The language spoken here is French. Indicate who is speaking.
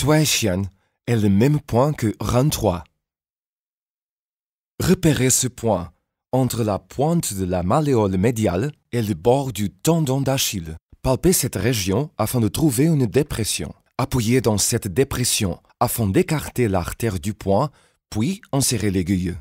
Speaker 1: Suaishian est le même point que RAN3. Repérez ce point entre la pointe de la malléole médiale et le bord du tendon d'Achille. Palpez cette région afin de trouver une dépression. Appuyez dans cette dépression afin d'écarter l'artère du point, puis insérez l'aiguille.